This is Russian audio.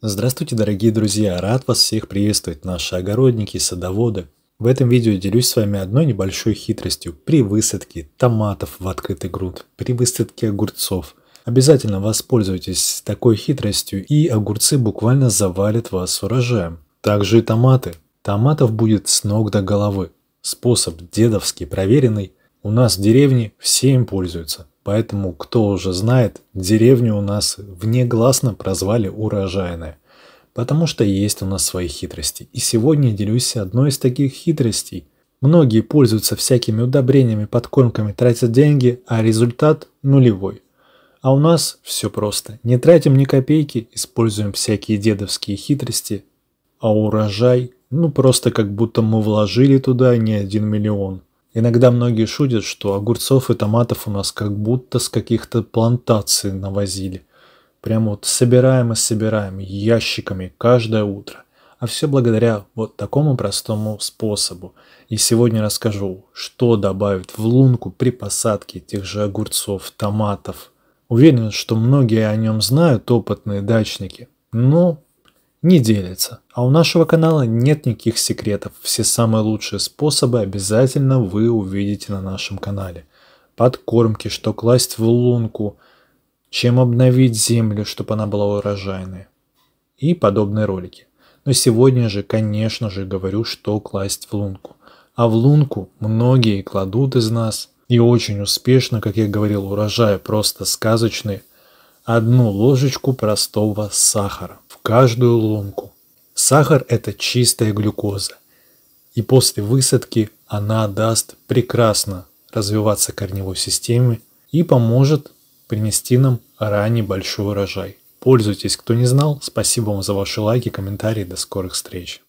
Здравствуйте, дорогие друзья! Рад вас всех приветствовать, наши огородники и садоводы. В этом видео делюсь с вами одной небольшой хитростью при высадке томатов в открытый грунт, при высадке огурцов. Обязательно воспользуйтесь такой хитростью, и огурцы буквально завалят вас урожаем. Также и томаты. Томатов будет с ног до головы. Способ дедовский, проверенный, у нас в деревне все им пользуются, поэтому, кто уже знает, деревню у нас внегласно прозвали урожайная, потому что есть у нас свои хитрости. И сегодня делюсь одной из таких хитростей. Многие пользуются всякими удобрениями, подкормками, тратят деньги, а результат нулевой. А у нас все просто. Не тратим ни копейки, используем всякие дедовские хитрости, а урожай, ну просто как будто мы вложили туда не один миллион – Иногда многие шутят, что огурцов и томатов у нас как будто с каких-то плантаций навозили. Прямо вот собираем и собираем ящиками каждое утро. А все благодаря вот такому простому способу. И сегодня расскажу, что добавить в лунку при посадке тех же огурцов, томатов. Уверен, что многие о нем знают, опытные дачники. Но не делится. А у нашего канала нет никаких секретов. Все самые лучшие способы обязательно вы увидите на нашем канале. Подкормки, что класть в лунку, чем обновить землю, чтобы она была урожайной. И подобные ролики. Но сегодня же, конечно же, говорю, что класть в лунку. А в лунку многие кладут из нас. И очень успешно, как я говорил, урожай просто сказочный. Одну ложечку простого сахара каждую ломку. Сахар – это чистая глюкоза. И после высадки она даст прекрасно развиваться корневой системе и поможет принести нам ранний большой урожай. Пользуйтесь, кто не знал. Спасибо вам за ваши лайки, комментарии. До скорых встреч.